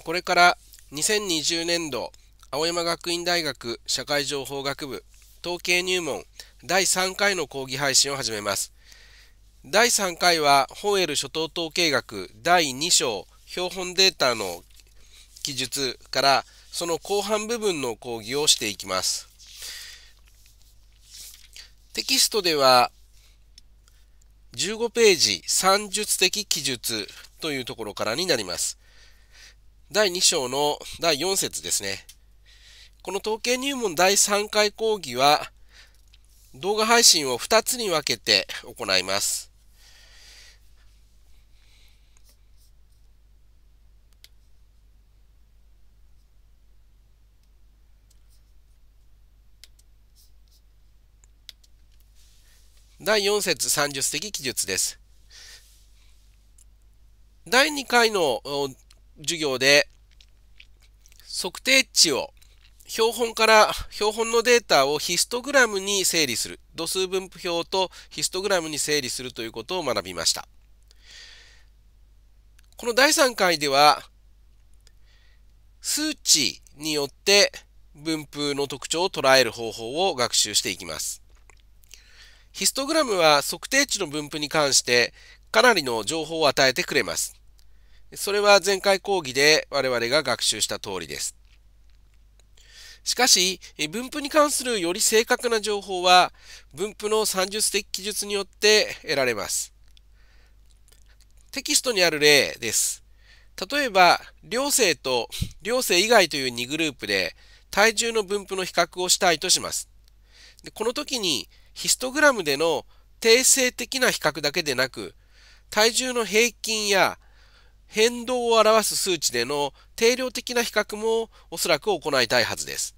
これから2020年度青山学院大学社会情報学部統計入門第3回の講義配信を始めます。第3回はホエル初等統計学第2章標本データの記述からその後半部分の講義をしていきます。テキストでは15ページ算術的記述というところからになります。第2章の第4節ですね。この統計入門第3回講義は、動画配信を2つに分けて行います。第4節30席記述です。第2回の授業で測定値を標本から標本のデータをヒストグラムに整理する度数分布表とヒストグラムに整理するということを学びましたこの第3回では数値によって分布の特徴を捉える方法を学習していきますヒストグラムは測定値の分布に関してかなりの情報を与えてくれますそれは前回講義で我々が学習した通りです。しかし、分布に関するより正確な情報は、分布の30的記述によって得られます。テキストにある例です。例えば、両性と両性以外という2グループで、体重の分布の比較をしたいとします。でこの時に、ヒストグラムでの定性的な比較だけでなく、体重の平均や変動を表す数値での定量的な比較もおそらく行いたいはずです。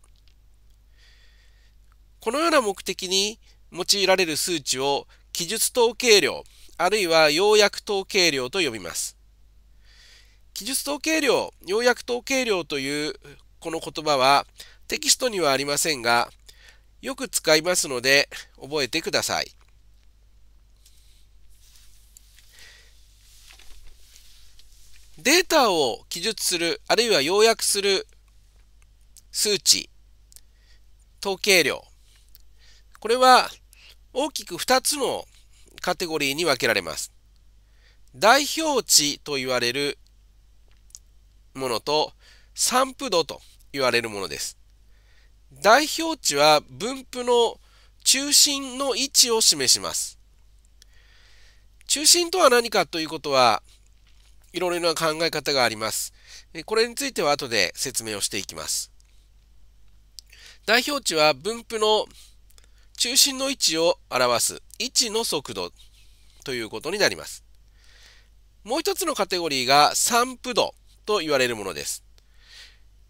このような目的に用いられる数値を記述統計量、あるいは要約統計量と呼びます。記述統計量、要約統計量というこの言葉はテキストにはありませんが、よく使いますので覚えてください。データを記述する、あるいは要約する数値、統計量。これは大きく2つのカテゴリーに分けられます。代表値と言われるものと散布度と言われるものです。代表値は分布の中心の位置を示します。中心とは何かということは、いろいろな考え方があります。これについては後で説明をしていきます。代表値は分布の中心の位置を表す位置の速度ということになります。もう一つのカテゴリーが散布度と言われるものです。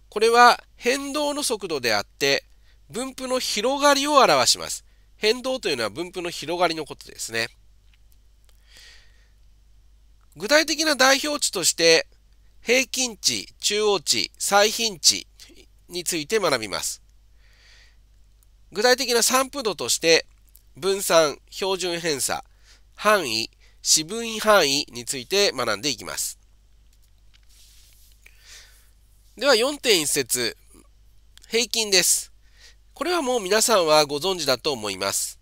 これは変動の速度であって分布の広がりを表します。変動というのは分布の広がりのことですね。具体的な代表値として平均値、中央値、最頻値について学びます。具体的な散布度として分散、標準偏差、範囲、四分位範囲について学んでいきます。では4.1節平均です。これはもう皆さんはご存知だと思います。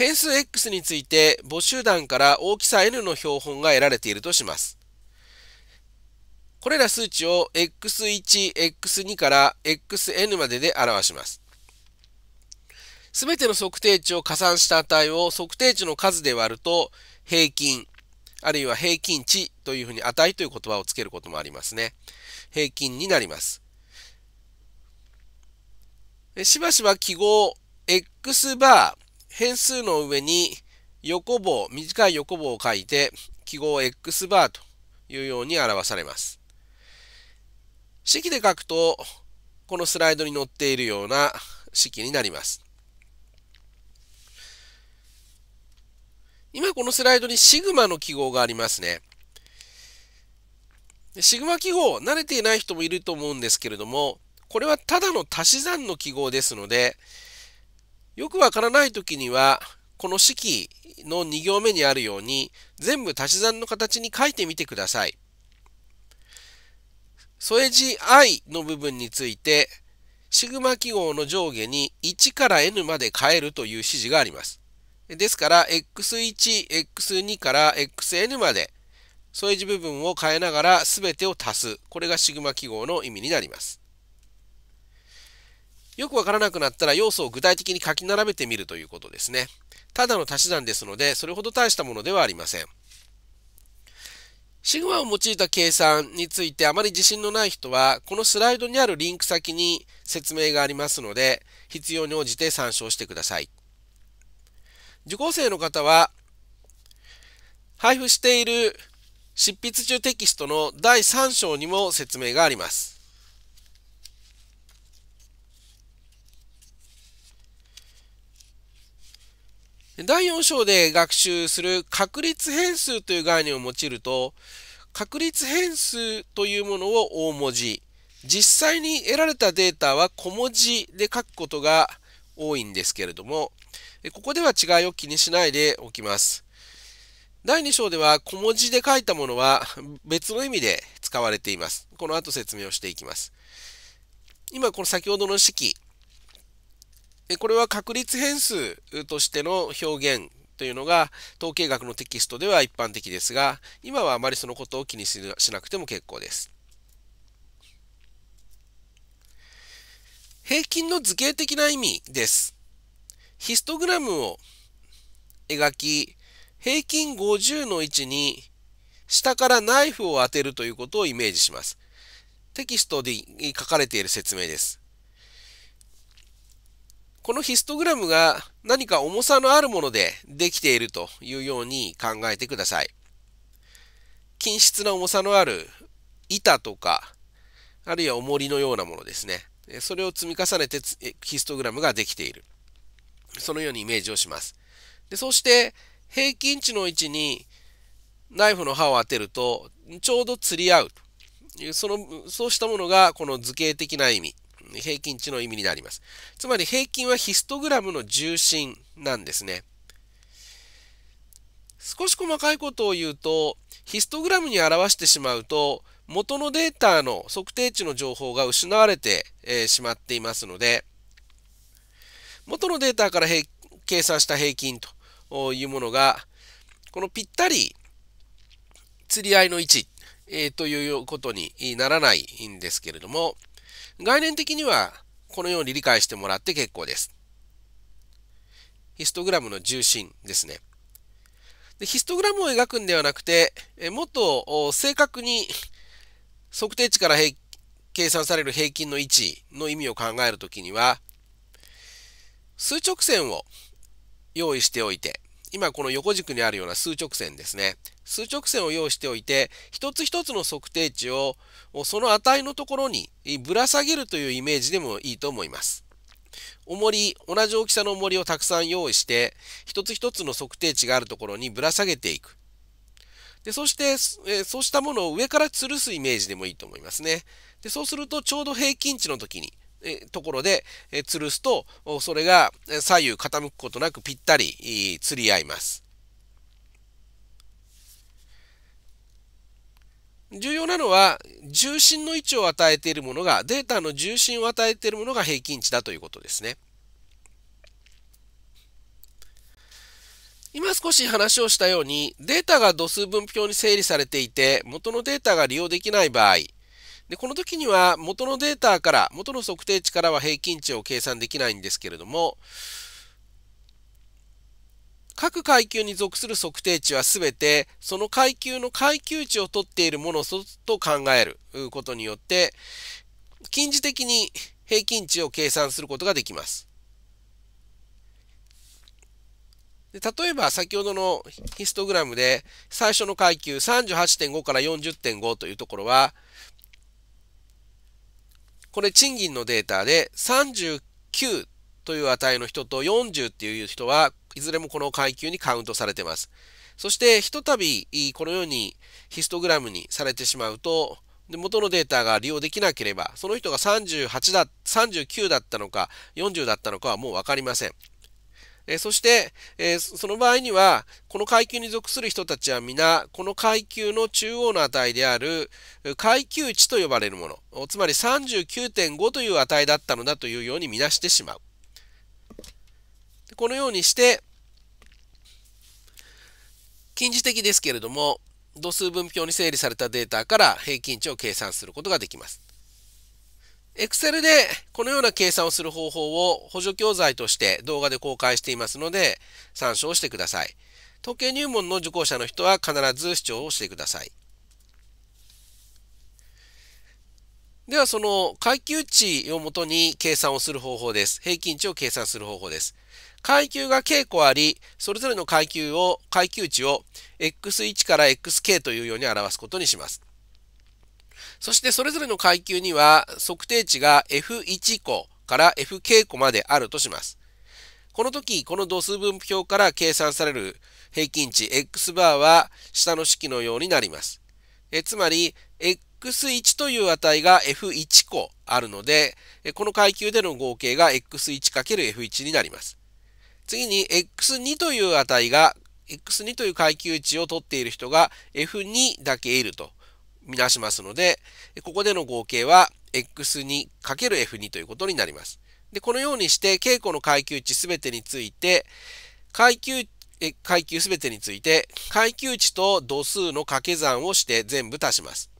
変数 x について母集団から大きさ n の標本が得られているとします。これら数値を x1、x2 から xn までで表します。すべての測定値を加算した値を測定値の数で割ると平均、あるいは平均値というふうに値という言葉をつけることもありますね。平均になります。しばしば記号 x バー変数の上に横棒、短い横棒を書いて、記号 x バーというように表されます。式で書くと、このスライドに載っているような式になります。今このスライドにシグマの記号がありますね。シグマ記号、慣れていない人もいると思うんですけれども、これはただの足し算の記号ですので、よくわからない時には、この式の2行目にあるように、全部足し算の形に書いてみてください。添え字 i の部分について、シグマ記号の上下に1から n まで変えるという指示があります。ですから、x1、x2 から xn まで、添え字部分を変えながら全てを足す。これがシグマ記号の意味になります。よくわからなくなったら要素を具体的に書き並べてみるということですね。ただの足し算ですので、それほど大したものではありません。シグマを用いた計算についてあまり自信のない人は、このスライドにあるリンク先に説明がありますので、必要に応じて参照してください。受講生の方は、配布している執筆中テキストの第3章にも説明があります。第4章で学習する確率変数という概念を用いると、確率変数というものを大文字、実際に得られたデータは小文字で書くことが多いんですけれども、ここでは違いを気にしないでおきます。第2章では小文字で書いたものは別の意味で使われています。この後説明をしていきます。今、この先ほどの式、これは確率変数としての表現というのが統計学のテキストでは一般的ですが今はあまりそのことを気にしなくても結構です。平均の図形的な意味です。ヒストグラムを描き平均50の位置に下からナイフを当てるということをイメージします。テキストで書かれている説明です。このヒストグラムが何か重さのあるものでできているというように考えてください。均質な重さのある板とか、あるいは重りのようなものですね。それを積み重ねてヒストグラムができている。そのようにイメージをします。でそして、平均値の位置にナイフの刃を当てると、ちょうど釣り合う。その、そうしたものがこの図形的な意味。平均値の意味になります。つまり平均はヒストグラムの重心なんですね。少し細かいことを言うと、ヒストグラムに表してしまうと、元のデータの測定値の情報が失われて、えしまっていますので、元のデータから計算した平均というものが、このぴったり釣り合いの位置、えということにならないんですけれども、概念的にはこのように理解してもらって結構です。ヒストグラムの重心ですね。でヒストグラムを描くんではなくて、もっと正確に測定値から計算される平均の位置の意味を考えるときには、数直線を用意しておいて、今この横軸にあるような数直線ですね。数直線を用意しておいて、一つ一つの測定値をその値のところにぶら下げるというイメージでもいいと思います。重り、同じ大きさの重りをたくさん用意して、一つ一つの測定値があるところにぶら下げていく。でそして、えそうしたものを上から吊るすイメージでもいいと思いますね。でそうすると、ちょうど平均値の時に、ところで吊るすとそれが左右傾くことなくぴったり釣り合います。重要なのは重心の位置を与えているものがデータの重心を与えているものが平均値だということですね。今少し話をしたようにデータが度数分表に整理されていて元のデータが利用できない場合で、この時には元のデータから、元の測定値からは平均値を計算できないんですけれども、各階級に属する測定値は全てその階級の階級値を取っているものと考えることによって近似的に平均値を計算することができます。で例えば先ほどのヒストグラムで最初の階級38.5から40.5というところはこれ賃金のデータで39という値の人と40っていう人はいずれもこの階級にカウントされてます。そしてひとたびこのようにヒストグラムにされてしまうとで元のデータが利用できなければその人が38だ39だったのか40だったのかはもう分かりません。えそして、えその場合には、この階級に属する人たちは皆、この階級の中央の値である階級値と呼ばれるもの、つまり39.5という値だったのだというように見なしてしまう。このようにして、近似的ですけれども、度数分表に整理されたデータから平均値を計算することができます。Excel でこのような計算をする方法を補助教材として動画で公開していますので参照してください。統計入門の受講者の人は必ず視聴をしてください。ではその階級値をもとに計算をする方法です。平均値を計算する方法です。階級が稽古あり、それぞれの階級を、階級値を x1 から xk というように表すことにします。そしてそれぞれの階級には測定値が F1 個から Fk 個まであるとします。この時、この度数分布表から計算される平均値 x バーは下の式のようになります。えつまり、x1 という値が f1 個あるので、この階級での合計が x1×f1 になります。次に、x2 という値が、x2 という階級値を取っている人が f2 だけいると。見出しますので、ここでの合計は x2×f2 ということになります。で、このようにして、稽古の階級値すべてについて、階級、え階級すべてについて、階級値と度数の掛け算をして全部足します。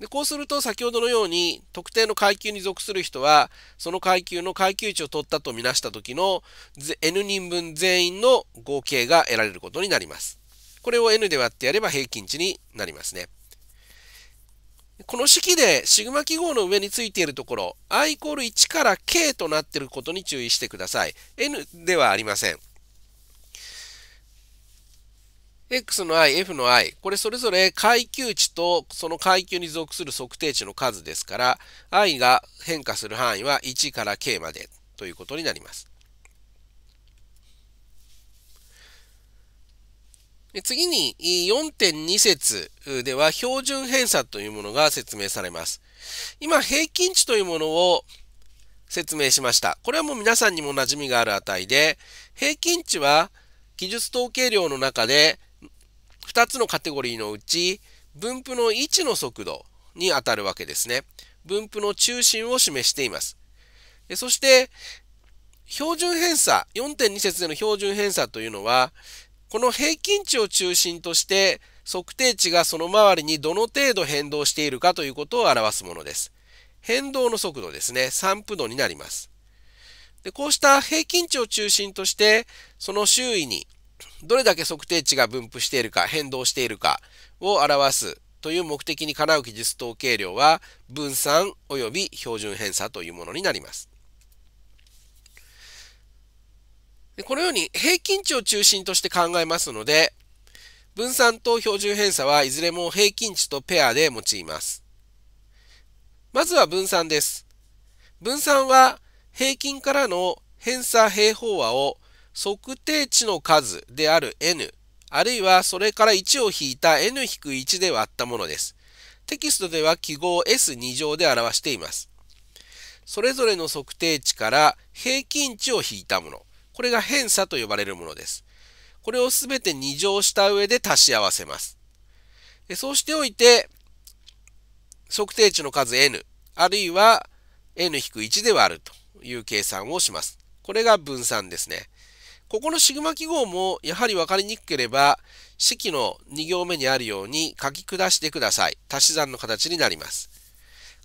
でこうすると先ほどのように特定の階級に属する人はその階級の階級値を取ったとみなした時の n 人分全員の合計が得られることになります。これを n で割ってやれば平均値になりますね。この式でシグマ記号の上についているところ i イコール1から k となっていることに注意してください。n ではありません。x の i、f の i、これそれぞれ階級値とその階級に属する測定値の数ですから、i が変化する範囲は1から k までということになります。次に4.2節では標準偏差というものが説明されます。今、平均値というものを説明しました。これはもう皆さんにも馴染みがある値で、平均値は技術統計量の中で2つのカテゴリーのうち分布の位置の速度に当たるわけですね。分布の中心を示しています。そして、標準偏差、4.2節での標準偏差というのは、この平均値を中心として測定値がその周りにどの程度変動しているかということを表すものです。変動の速度ですね、散布度になります。でこうした平均値を中心として、その周囲にどれだけ測定値が分布しているか、変動しているかを表すという目的にかなう技術統計量は分散及び標準偏差というものになります。でこのように平均値を中心として考えますので、分散と標準偏差はいずれも平均値とペアで用います。まずは分散です。分散は平均からの偏差平方和を測定値の数である n あるいはそれから1を引いた n-1 で割ったものです。テキストでは記号 s2 乗で表しています。それぞれの測定値から平均値を引いたもの。これが偏差と呼ばれるものです。これをすべて2乗した上で足し合わせます。そうしておいて、測定値の数 n、あるいは n-1 で割るという計算をします。これが分散ですね。ここのシグマ記号もやはり分かりにくければ、式の2行目にあるように書き下してください。足し算の形になります。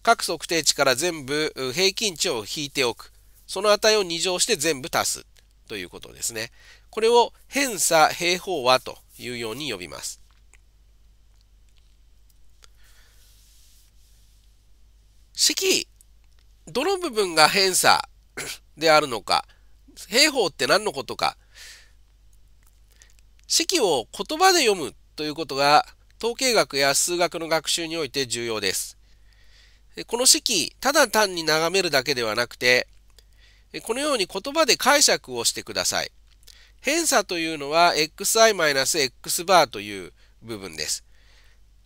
各測定値から全部平均値を引いておく。その値を2乗して全部足す。ということですね。これを偏差平方和というように呼びます。式、どの部分が偏差 であるのか、平方って何のことか、式を言葉で読むということが統計学や数学の学習において重要です。この式、ただ単に眺めるだけではなくて、このように言葉で解釈をしてください。偏差というのは xi-x バーという部分です。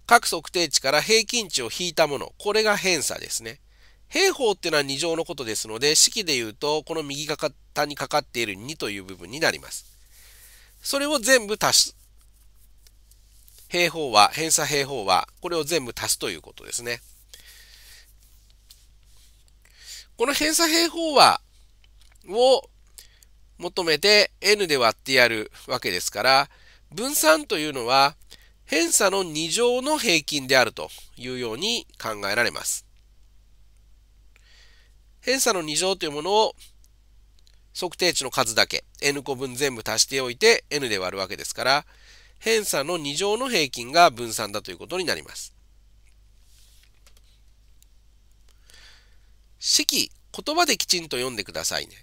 各測定値から平均値を引いたもの、これが偏差ですね。平方っていうのは2乗のことですので、式で言うと、この右肩にかかっている2という部分になります。それを全部足す。平方は、偏差平方は、これを全部足すということですね。この偏差平方はを求めて n で割ってやるわけですから、分散というのは偏差の2乗の平均であるというように考えられます。偏差の2乗というものを測定値の数だけ n 個分全部足しておいて n で割るわけですから偏差の2乗の平均が分散だということになります。式言葉できちんと読んでくださいね。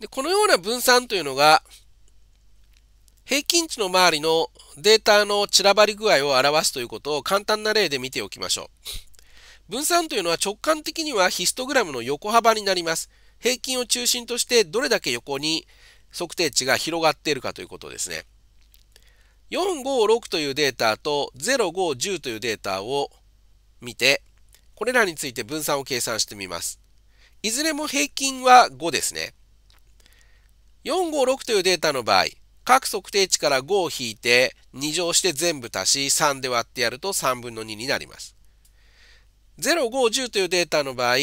で、このような分散というのが、平均値の周りのデータの散らばり具合を表すということを簡単な例で見ておきましょう。分散というのは直感的にはヒストグラムの横幅になります。平均を中心としてどれだけ横に測定値が広がっているかということですね。456というデータと0510というデータを見て、これらについて分散を計算してみます。いずれも平均は5ですね。456というデータの場合、各測定値から5を引いて2乗して全部足し3で割ってやると3分の2になります。0510というデータの場合、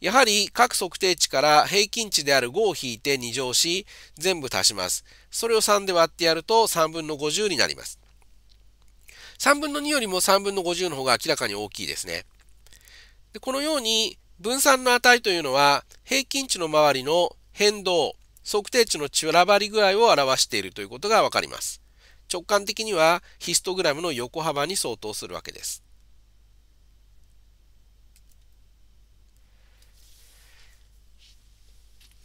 やはり各測定値から平均値である5を引いて2乗し全部足します。それを3で割ってやると3分の50になります。3分の2よりも3分の50の方が明らかに大きいですね。でこのように分散の値というのは平均値の周りの変動、測定値の散らばり具合を表しているということがわかります。直感的にはヒストグラムの横幅に相当するわけです。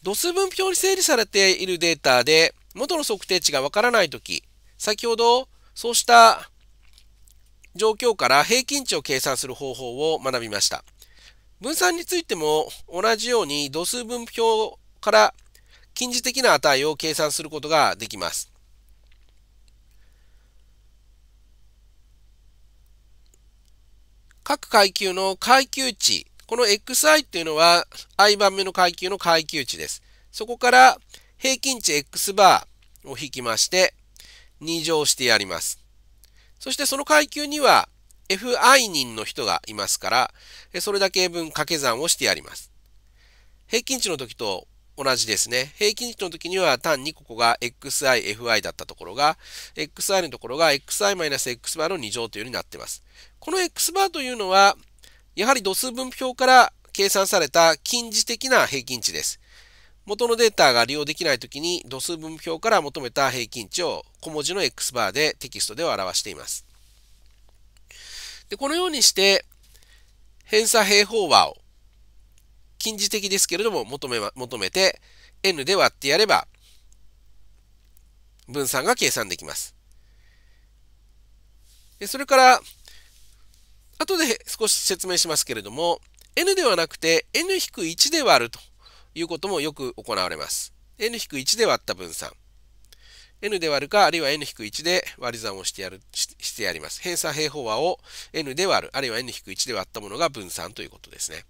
度数分表に整理されているデータで元の測定値がわからないとき、先ほどそうした状況から平均値を計算する方法を学びました。分散についても同じように度数分表から近似的な値を計算することができます。各階級の階級値、この xi っていうのは i 番目の階級の階級値です。そこから平均値 x バーを引きまして、2乗してやります。そしてその階級には fi 人の人がいますから、それだけ分掛け算をしてやります。平均値の時と同じですね。平均値の時には単にここが xi、fi だったところが、xi のところが xi-x バーの2乗というようになっています。この x バーというのは、やはり度数分布表から計算された近似的な平均値です。元のデータが利用できない時に度数分布表から求めた平均値を小文字の x バーでテキストでは表しています。でこのようにして、偏差平方和を近似的ですけれども、求め、求めて、n で割ってやれば、分散が計算できます。それから、後で少し説明しますけれども、n ではなくて n-1 で割るということもよく行われます。n-1 で割った分散。n で割るか、あるいは n-1 で割り算をしてやる、ししてやります。偏差平方和を n で割る、あるいは n-1 で割ったものが分散ということですね。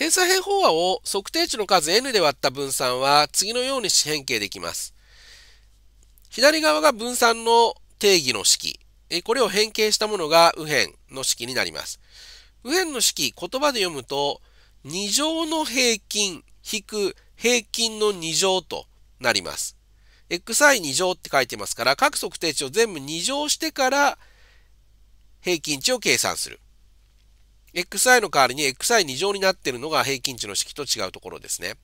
偏差変法和を測定値の数 n で割った分散は次のように四辺形できます。左側が分散の定義の式。これを変形したものが右辺の式になります。右辺の式、言葉で読むと、2乗の平均引く平均の2乗となります。xi2 乗って書いてますから、各測定値を全部2乗してから平均値を計算する。xi の代わりに xi2 乗になっているのが平均値の式と違うところですね。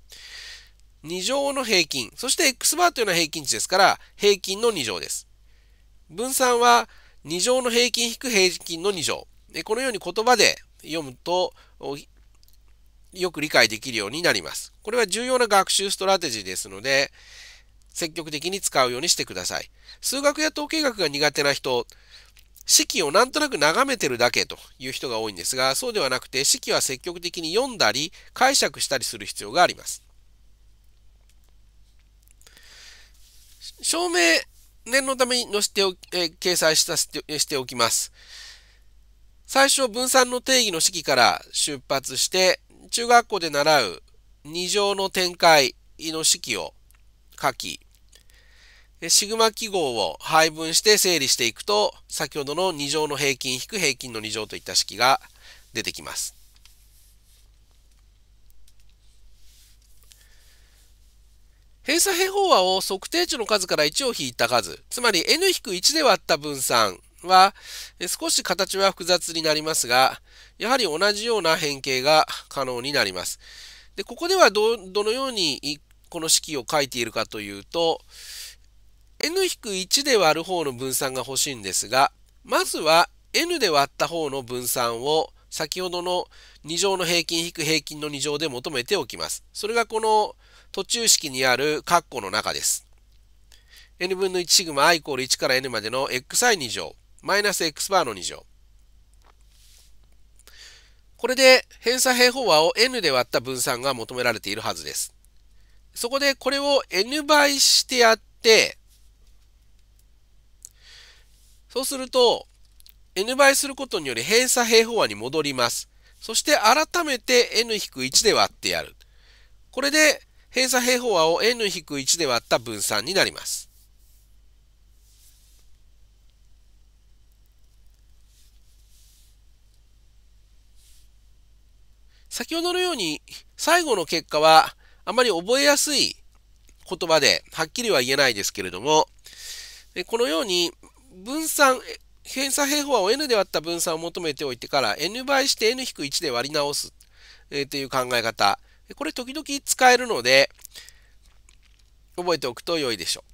2乗の平均、そして x バーというのは平均値ですから、平均の2乗です。分散は2乗の平均引く平均の2乗。このように言葉で読むと、よく理解できるようになります。これは重要な学習ストラテジーですので、積極的に使うようにしてください。数学や統計学が苦手な人、四季をなんとなく眺めてるだけという人が多いんですが、そうではなくて四季は積極的に読んだり解釈したりする必要があります。証明念のために載せておえ掲載したしておきます。最初、分散の定義の式から出発して、中学校で習う二乗の展開の式を書き、シグマ記号を配分して整理していくと、先ほどの2乗の平均引く平均の2乗といった式が出てきます。偏差平方和を測定値の数から1を引いた数、つまり n-1 で割った分散は、少し形は複雑になりますが、やはり同じような変形が可能になります。で、ここではど、どのようにこの式を書いているかというと、n-1 で割る方の分散が欲しいんですが、まずは n で割った方の分散を先ほどの2乗の平均引く平均の2乗で求めておきます。それがこの途中式にある括弧の中です。n 分の1シグマ i イコール1から n までの xi2 乗マイナス x バーの2乗。これで偏差平方和を n で割った分散が求められているはずです。そこでこれを n 倍してやってそうすると、n 倍することにより偏差平方和に戻ります。そして改めて n-1 で割ってやる。これで偏差平方和を n-1 で割った分散になります。先ほどのように最後の結果はあまり覚えやすい言葉ではっきりは言えないですけれども、このように分散、偏差平方を n で割った分散を求めておいてから n 倍して n-1 で割り直す、えという考え方。これ時々使えるので、覚えておくと良いでしょ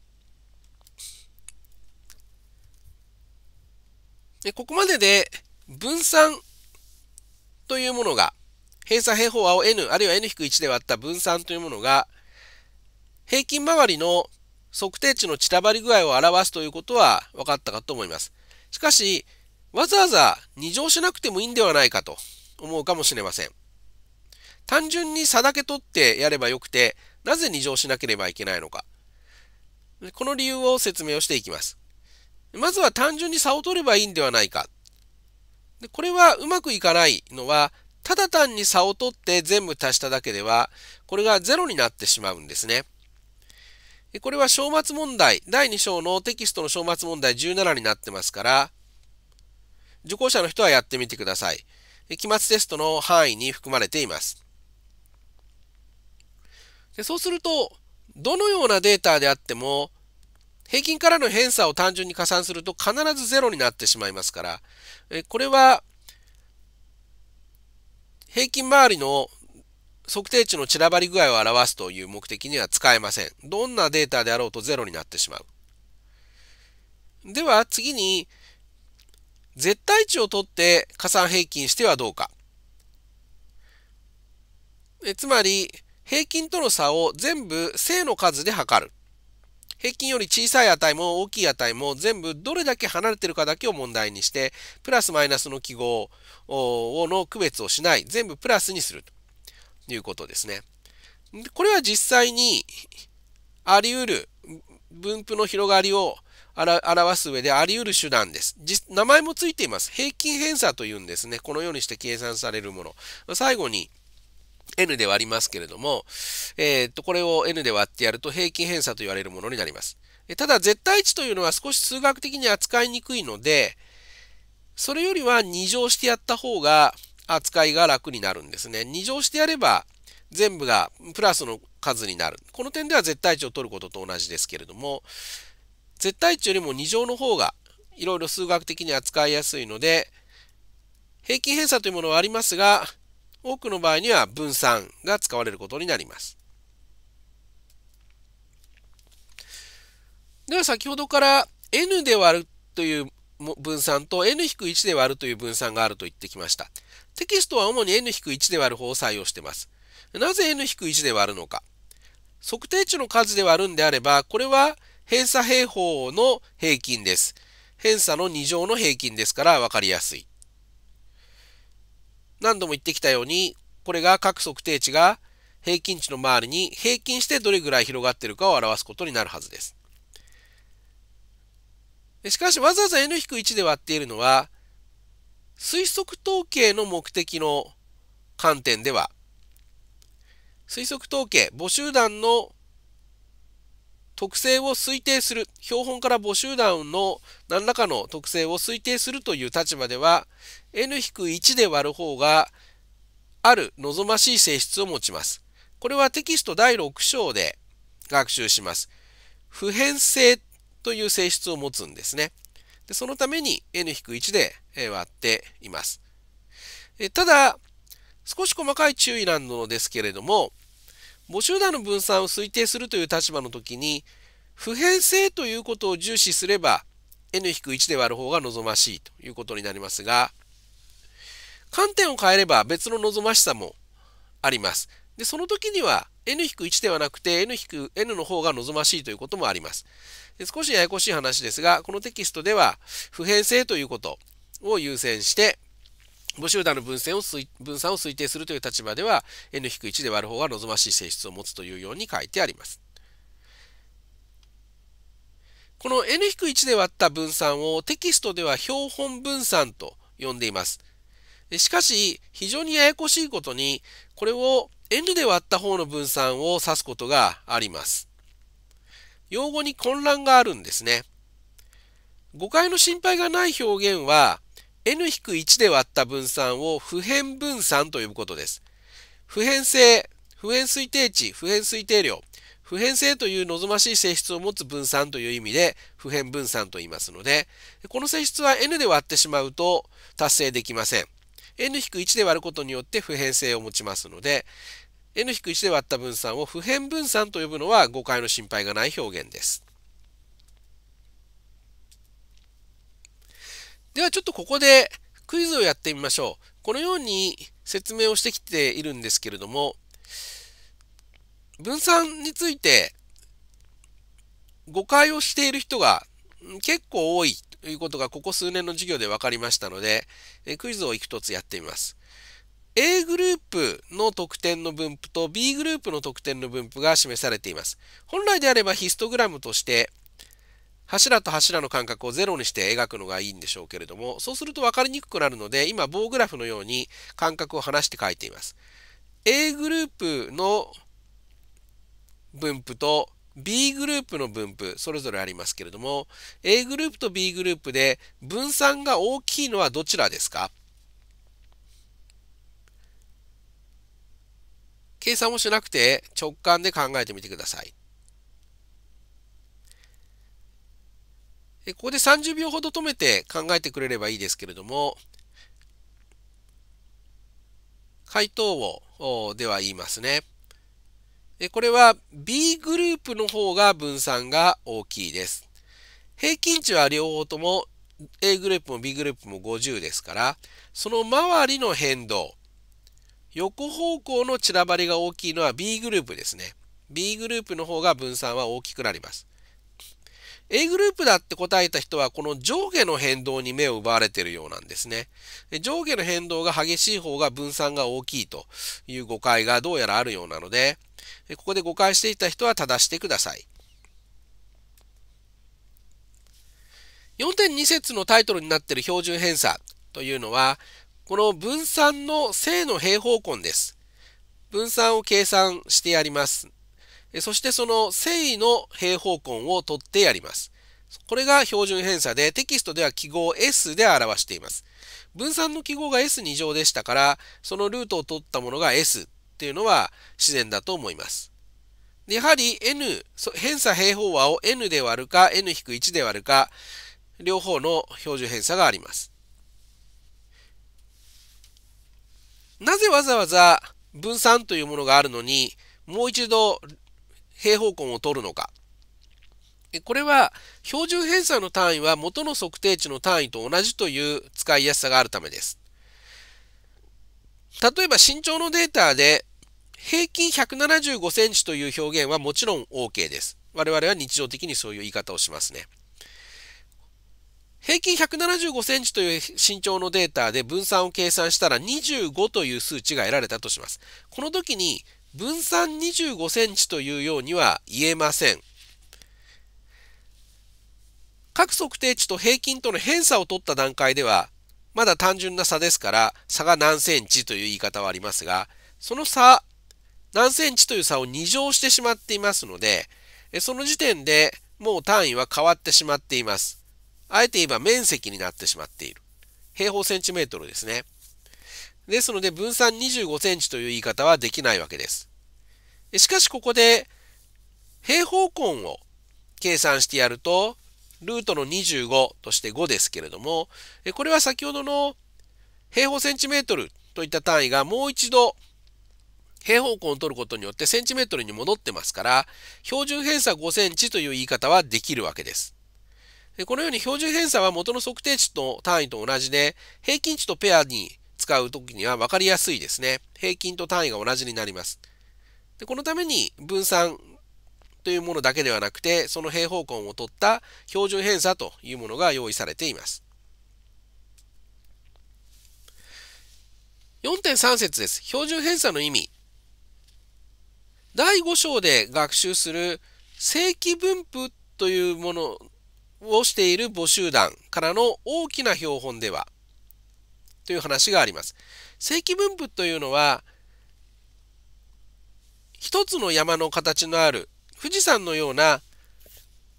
う。でここまでで分散というものが、偏差平方和を n あるいは n-1 で割った分散というものが、平均周りの測定値の散らばり具合を表すということは分かったかと思います。しかし、わざわざ2乗しなくてもいいんではないかと思うかもしれません。単純に差だけ取ってやればよくて、なぜ2乗しなければいけないのか。この理由を説明をしていきます。まずは単純に差を取ればいいんではないか。でこれはうまくいかないのは、ただ単に差を取って全部足しただけでは、これが0になってしまうんですね。これは正末問題、第2章のテキストの正末問題17になってますから、受講者の人はやってみてください。期末テストの範囲に含まれています。でそうすると、どのようなデータであっても、平均からの偏差を単純に加算すると必ず0になってしまいますから、これは、平均周りの測定値の散らばり具合を表すという目的には使えません。どんなデータであろうと0になってしまう。では次に、絶対値を取って加算平均してはどうか。えつまり、平均との差を全部正の数で測る。平均より小さい値も大きい値も全部どれだけ離れてるかだけを問題にして、プラスマイナスの記号の区別をしない、全部プラスにする。いうことですね。これは実際にあり得る分布の広がりを表す上であり得る手段です。名前もついています。平均偏差というんですね。このようにして計算されるもの。最後に n で割りますけれども、えー、っと、これを n で割ってやると平均偏差と言われるものになります。ただ、絶対値というのは少し数学的に扱いにくいので、それよりは2乗してやった方が扱いが楽になるんですね。2乗してやれば全部がプラスの数になる。この点では絶対値を取ることと同じですけれども、絶対値よりも2乗の方がいろいろ数学的に扱いやすいので、平均偏差というものはありますが、多くの場合には分散が使われることになります。では先ほどから n で割るという分散と n-1 で割るという分散があると言ってきました。テキストは主に n-1 で割る方を採用しています。なぜ n-1 で割るのか。測定値の数で割るんであれば、これは偏差平方の平均です。偏差の2乗の平均ですから分かりやすい。何度も言ってきたように、これが各測定値が平均値の周りに平均してどれぐらい広がっているかを表すことになるはずです。しかしわざわざ n-1 で割っているのは推測統計の目的の観点では、推測統計、母集団の特性を推定する、標本から母集団の何らかの特性を推定するという立場では、n-1 で割る方が、ある望ましい性質を持ちます。これはテキスト第6章で学習します。普遍性という性質を持つんですね。でそのために n-1 で割っています。ただ、少し細かい注意なのですけれども、母集団の分散を推定するという立場の時に、普遍性ということを重視すれば、n-1 で割る方が望ましいということになりますが、観点を変えれば別の望ましさもあります。で、その時には n-1 ではなくて n-n の方が望ましいということもあります。で少しややこしい話ですが、このテキストでは普遍性ということを優先して、母集団の分散を分散を推定するという立場では n-1 で割る方が望ましい性質を持つというように書いてあります。この n-1 で割った分散をテキストでは標本分散と呼んでいます。しかし、非常にややこしいことに、これを N で割った方の分散を指すことがあります。用語に混乱があるんですね。誤解の心配がない表現は N-1 で割った分散を普遍分散と呼ぶことです。普遍性、普遍推定値、普遍推定量、普遍性という望ましい性質を持つ分散という意味で普遍分散と言いますので、この性質は N で割ってしまうと達成できません。N-1 で割ることによって普遍性を持ちますので、n-1 で割った分散を不変分散と呼ぶのは誤解の心配がない表現です。ではちょっとここでクイズをやってみましょう。このように説明をしてきているんですけれども、分散について誤解をしている人が結構多いということがここ数年の授業で分かりましたので、クイズをいくつやってみます。A グループの得点の分布と B グループの得点の分布が示されています。本来であればヒストグラムとして柱と柱の間隔を0にして描くのがいいんでしょうけれども、そうすると分かりにくくなるので、今棒グラフのように間隔を離して書いています。A グループの分布と B グループの分布、それぞれありますけれども、A グループと B グループで分散が大きいのはどちらですか計算もしなくて直感で考えてみてください。ここで30秒ほど止めて考えてくれればいいですけれども、回答をでは言いますね。これは B グループの方が分散が大きいです。平均値は両方とも A グループも B グループも50ですから、その周りの変動、横方向の散らばりが大きいのは B グループですね。B グループの方が分散は大きくなります。A グループだって答えた人は、この上下の変動に目を奪われているようなんですね。上下の変動が激しい方が分散が大きいという誤解がどうやらあるようなので、ここで誤解していた人は正してください。4.2節のタイトルになっている標準偏差というのは、この分散の正の平方根です。分散を計算してやります。そしてその正の平方根を取ってやります。これが標準偏差で、テキストでは記号 S で表しています。分散の記号が S2 乗でしたから、そのルートを取ったものが S っていうのは自然だと思います。でやはり N、偏差平方和を N で割るか N-1 で割るか、両方の標準偏差があります。なぜわざわざ分散というものがあるのに、もう一度平方根を取るのか。これは標準偏差の単位は元の測定値の単位と同じという使いやすさがあるためです。例えば身長のデータで平均175センチという表現はもちろん OK です。我々は日常的にそういう言い方をしますね。平均175センチという身長のデータで分散を計算したら25という数値が得られたとします。この時に分散25センチというようには言えません。各測定値と平均との偏差を取った段階では、まだ単純な差ですから、差が何センチという言い方はありますが、その差、何センチという差を2乗してしまっていますので、その時点でもう単位は変わってしまっています。あえて言えば面積になってしまっている。平方センチメートルですね。ですので分散25センチという言い方はできないわけです。しかしここで平方根を計算してやると、ルートの25として5ですけれども、これは先ほどの平方センチメートルといった単位がもう一度平方根を取ることによってセンチメートルに戻ってますから、標準偏差5センチという言い方はできるわけです。このように標準偏差は元の測定値の単位と同じで、平均値とペアに使うときには分かりやすいですね。平均と単位が同じになります。でこのために分散というものだけではなくて、その平方根を取った標準偏差というものが用意されています。4.3節です。標準偏差の意味。第5章で学習する正規分布というものをしている募集団からの大きな標本ではという話があります。正規分布というのは一つの山の形のある富士山のような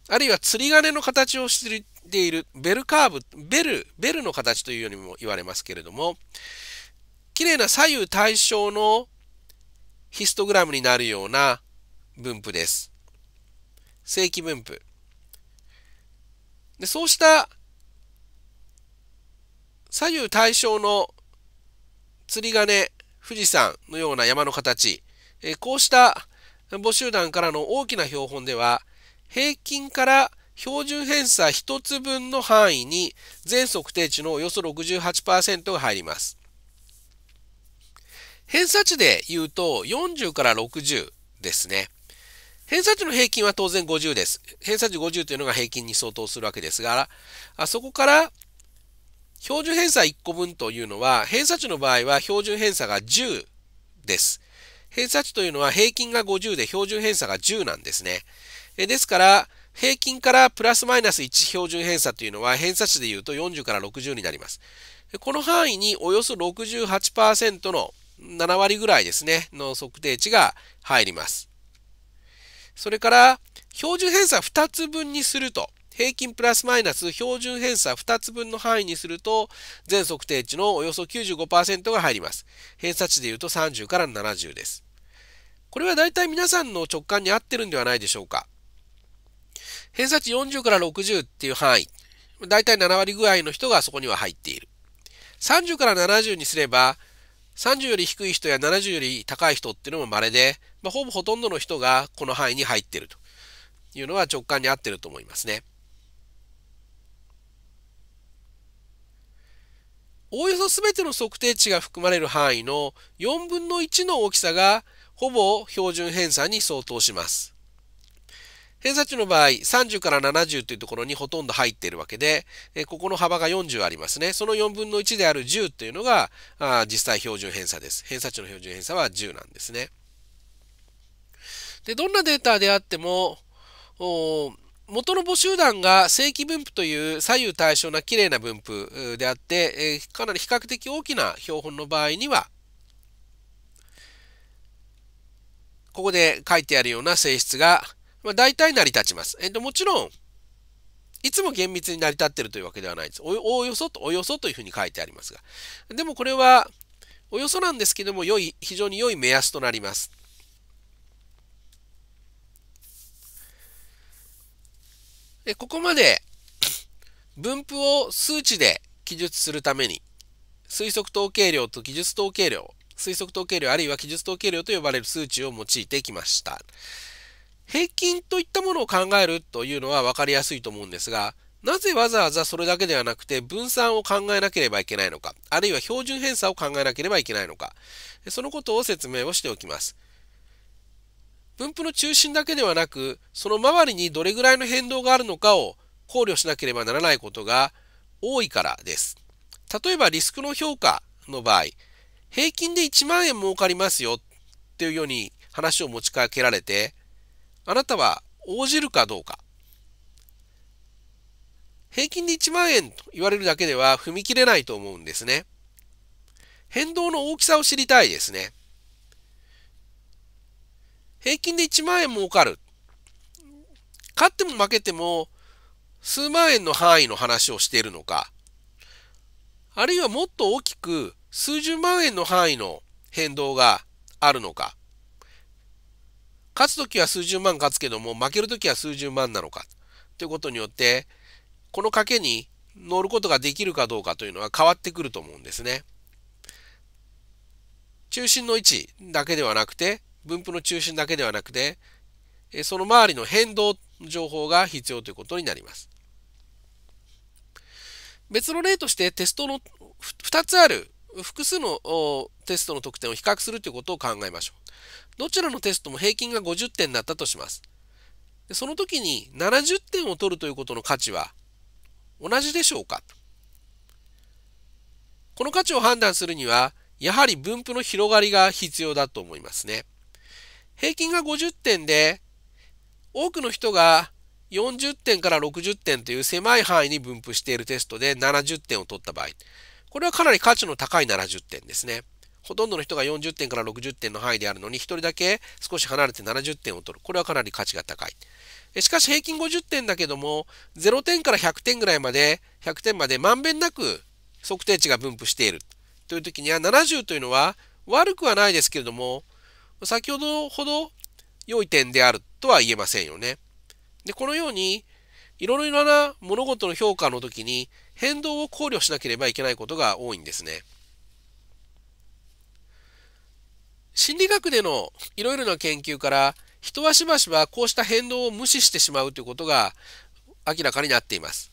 あるいは釣り鐘の形をしているベルカーブベルベルの形というよりも言われますけれども綺麗な左右対称のヒストグラムになるような分布です。正規分布。でそうした左右対称の釣り鐘、富士山のような山の形、えこうした母集団からの大きな標本では、平均から標準偏差1つ分の範囲に全測定値のおよそ68%が入ります。偏差値で言うと40から60ですね。偏差値の平均は当然50です。偏差値50というのが平均に相当するわけですが、あそこから標準偏差1個分というのは、偏差値の場合は標準偏差が10です。偏差値というのは平均が50で標準偏差が10なんですね。ですから、平均からプラスマイナス1標準偏差というのは偏差値で言うと40から60になります。この範囲におよそ68%の7割ぐらいですね、の測定値が入ります。それから標準偏差2つ分にすると平均プラスマイナス標準偏差2つ分の範囲にすると全測定値のおよそ95%が入ります偏差値でいうと30から70ですこれは大体皆さんの直感に合ってるんではないでしょうか偏差値40から60っていう範囲大体7割ぐらいの人がそこには入っている30から70にすれば30より低い人や70より高い人っていうのも稀で、まあ、ほぼほとんどの人がこの範囲に入ってるというのは直感に合ってると思いますね。おおよそ全ての測定値が含まれる範囲の4分の1の大きさがほぼ標準偏差に相当します。偏差値の場合、30から70というところにほとんど入っているわけで、えここの幅が40ありますね。その4分の1である10というのが、あ実際標準偏差です。偏差値の標準偏差は10なんですね。で、どんなデータであっても、元の母集団が正規分布という左右対称な綺麗な分布であって、えかなり比較的大きな標本の場合には、ここで書いてあるような性質がまあ、大体成り立ちます。えっと、もちろん、いつも厳密に成り立ってるというわけではないです。おおよそと、およそというふうに書いてありますが。でもこれは、およそなんですけども、良い、非常に良い目安となります。でここまで分布を数値で記述するために推測統計量と記述統計量推測統計量あるいは記述統計量と呼ばれる数値を用いてきました。平均といったものを考えるというのは分かりやすいと思うんですが、なぜわざわざそれだけではなくて分散を考えなければいけないのか、あるいは標準偏差を考えなければいけないのか、そのことを説明をしておきます。分布の中心だけではなく、その周りにどれぐらいの変動があるのかを考慮しなければならないことが多いからです。例えばリスクの評価の場合、平均で1万円儲かりますよっていうように話を持ちかけられて、あなたは応じるかどうか。平均で1万円と言われるだけでは踏み切れないと思うんですね。変動の大きさを知りたいですね。平均で1万円儲かる。勝っても負けても数万円の範囲の話をしているのか、あるいはもっと大きく数十万円の範囲の変動があるのか、勝つときは数十万勝つけども、負けるときは数十万なのか、ということによって、この賭けに乗ることができるかどうかというのは変わってくると思うんですね。中心の位置だけではなくて、分布の中心だけではなくて、その周りの変動情報が必要ということになります。別の例としてテストの2つある複数のテストの得点を比較するということを考えましょう。どちらのテストも平均が50点だったとします。でその時に70点を取るということの価値は同じでしょうかこの価値を判断するには、やはり分布の広がりが必要だと思いますね。平均が50点で、多くの人が40点から60点という狭い範囲に分布しているテストで70点を取った場合、これはかなり価値の高い70点ですね。ほとんどの人が40点から60点の範囲であるのに、1人だけ少し離れて70点を取る。これはかなり価値が高い。しかし平均50点だけども、0点から100点ぐらいまで、100点までまんべんなく測定値が分布している。という時には、70というのは悪くはないですけれども、先ほどほど良い点であるとは言えませんよね。で、このように、いろいろな物事の評価の時に、変動を考慮しなければいけないことが多いんですね。心理学でのいろいろな研究から人はしばしばこうした変動を無視してしまうということが明らかになっています。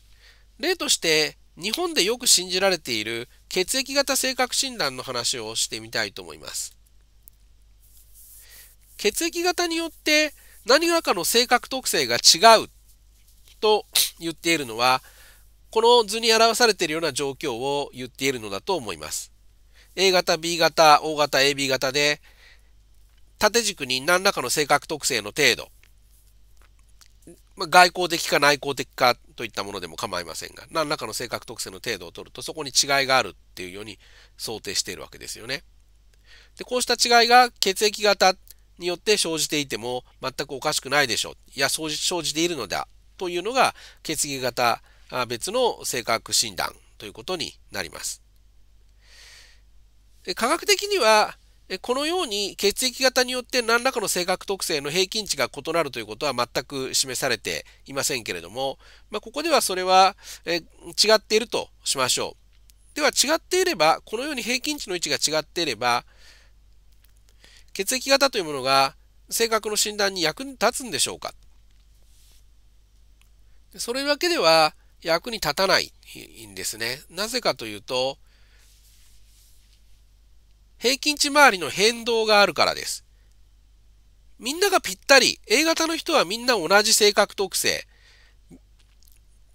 例として日本でよく信じられている血液型性格診断の話をしてみたいと思います。血液型によって何らかの性格特性が違うと言っているのはこの図に表されているような状況を言っているのだと思います。A 型、B 型、O 型、AB 型で、縦軸に何らかの性格特性の程度、ま外交的か内向的かといったものでも構いませんが、何らかの性格特性の程度を取ると、そこに違いがあるっていうように想定しているわけですよね。で、こうした違いが血液型によって生じていても全くおかしくないでしょう。いや、生じているのだというのが血液型別の性格診断ということになります。科学的にはこのように血液型によって何らかの性格特性の平均値が異なるということは全く示されていませんけれども、まあ、ここではそれは違っているとしましょう。では違っていれば、このように平均値の位置が違っていれば、血液型というものが性格の診断に役に立つんでしょうかそれだけでは役に立たないんですね。なぜかというと、平均値周りの変動があるからです。みんながぴったり、A 型の人はみんな同じ性格特性、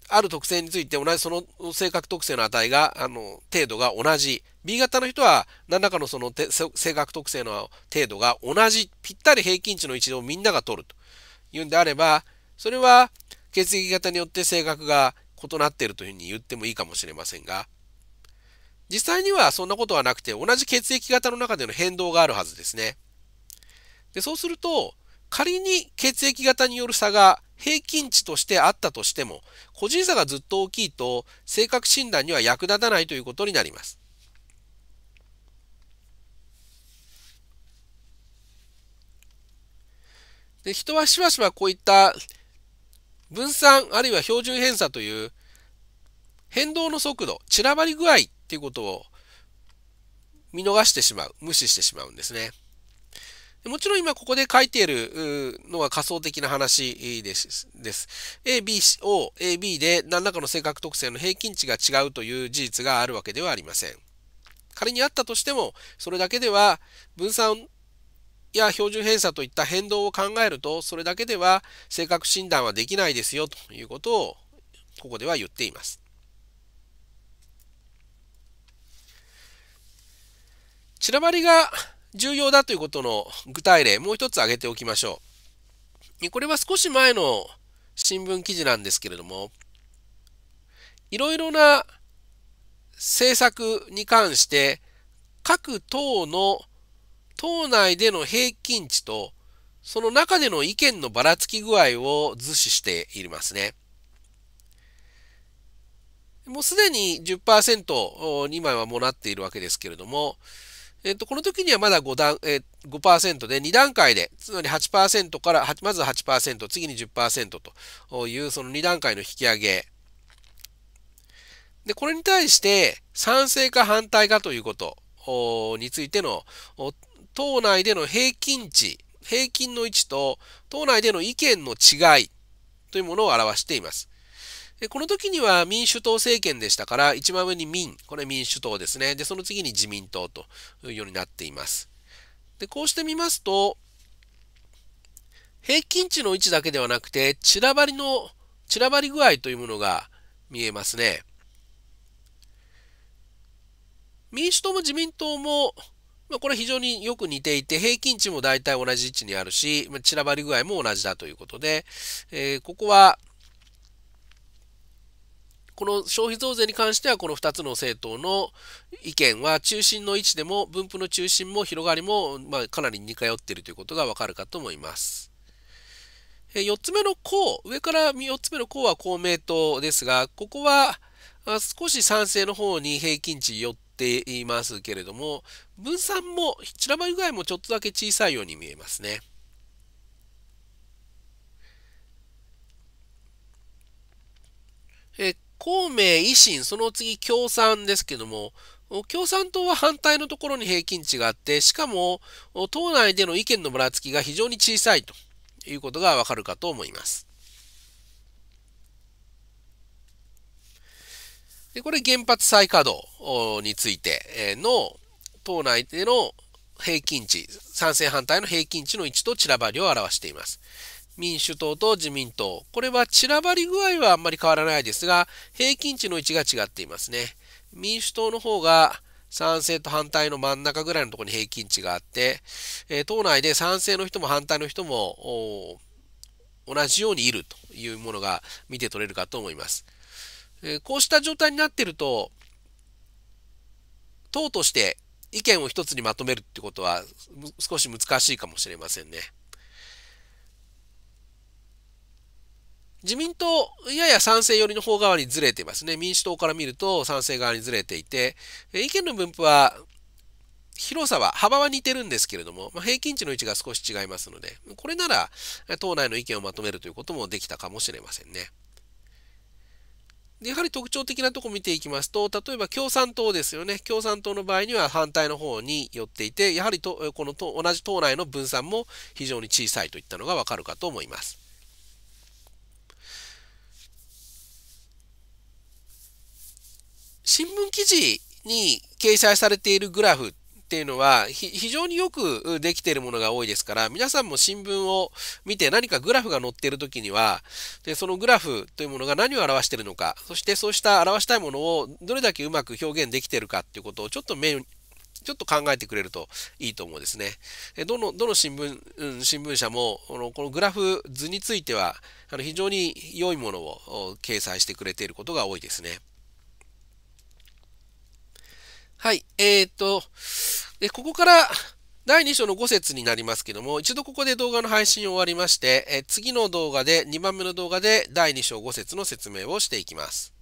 ある特性について同じその性格特性の値が、あの、程度が同じ。B 型の人は何らかのその性格特性の程度が同じ、ぴったり平均値の位置をみんなが取るというんであれば、それは血液型によって性格が異なっているというふうに言ってもいいかもしれませんが、実際にはそんなことはなくて、同じ血液型の中での変動があるはずですね。でそうすると、仮に血液型による差が平均値としてあったとしても、個人差がずっと大きいと、性格診断には役立たないということになります。で人はしばしばこういった分散あるいは標準偏差という変動の速度、散らばり具合っていうことを見逃してしまう、無視してしまうんですね。もちろん今ここで書いているのは仮想的な話です。A、B、O、A、B で何らかの性格特性の平均値が違うという事実があるわけではありません。仮にあったとしても、それだけでは分散や標準偏差といった変動を考えるとそれだけでは性格診断はできないですよということをここでは言っています。散らばりが重要だということの具体例もう一つ挙げておきましょう。これは少し前の新聞記事なんですけれどもいろいろな政策に関して各党の党内での平均値と、その中での意見のばらつき具合を図示していますね。もうすでに10%、2枚はもうなっているわけですけれども、えっと、この時にはまだ5段、え5%で2段階で、つまり8%から、まず8%、次に10%というその2段階の引き上げ。で、これに対して賛成か反対かということについての党内での平均値、平均の位置と党内での意見の違いというものを表しています。この時には民主党政権でしたから、一番上に民、これ民主党ですね。で、その次に自民党というようになっています。で、こうしてみますと、平均値の位置だけではなくて、散らばりの、散らばり具合というものが見えますね。民主党も自民党もまあ、これ非常によく似ていて、平均値も大体同じ位置にあるし、まあ、散らばり具合も同じだということで、えー、ここは、この消費増税に関しては、この2つの政党の意見は、中心の位置でも、分布の中心も広がりも、まあ、かなり似通っているということがわかるかと思います。4つ目の項、上から4つ目の項は公明党ですが、ここは、少し賛成の方に平均値寄っていますけれども、分散も散らばり具合もちょっとだけ小さいように見えますね。え公明、維新、その次共産ですけども、共産党は反対のところに平均値があって、しかも党内での意見のばらつきが非常に小さいということがわかるかと思います。で、これ原発再稼働についての、党内での平均値、賛成反対の平均値の位置と散らばりを表しています。民主党と自民党。これは散らばり具合はあんまり変わらないですが、平均値の位置が違っていますね。民主党の方が賛成と反対の真ん中ぐらいのところに平均値があって、えー、党内で賛成の人も反対の人も同じようにいるというものが見て取れるかと思います。えこうした状態になってると、党として意見を一つにまとめるってことは少し難しいかもしれませんね。自民党、やや賛成寄りの方側にずれていますね。民主党から見ると賛成側にずれていて、意見の分布は広さは、幅は似てるんですけれども、まあ、平均値の位置が少し違いますので、これなら党内の意見をまとめるということもできたかもしれませんね。でやはり特徴的なとこ見ていきますと、例えば共産党ですよね。共産党の場合には反対の方に寄っていて、やはりとこのと同じ党内の分散も非常に小さいといったのがわかるかと思います。新聞記事に掲載されているグラフっていうのは非常によくできているものが多いですから、皆さんも新聞を見て何かグラフが載っている時にはで、そのグラフというものが何を表しているのか、そしてそうした表したいものをどれだけうまく表現できているかっていうことをちょっと目ちょっと考えてくれるといいと思うんですね。どの、どの新聞、うん、新聞社も、このこのグラフ図については、あの非常に良いものを掲載してくれていることが多いですね。はい。えー、っと、で、ここから、第2章の5節になりますけども、一度ここで動画の配信を終わりまして、え次の動画で、2番目の動画で第2章5節の説明をしていきます。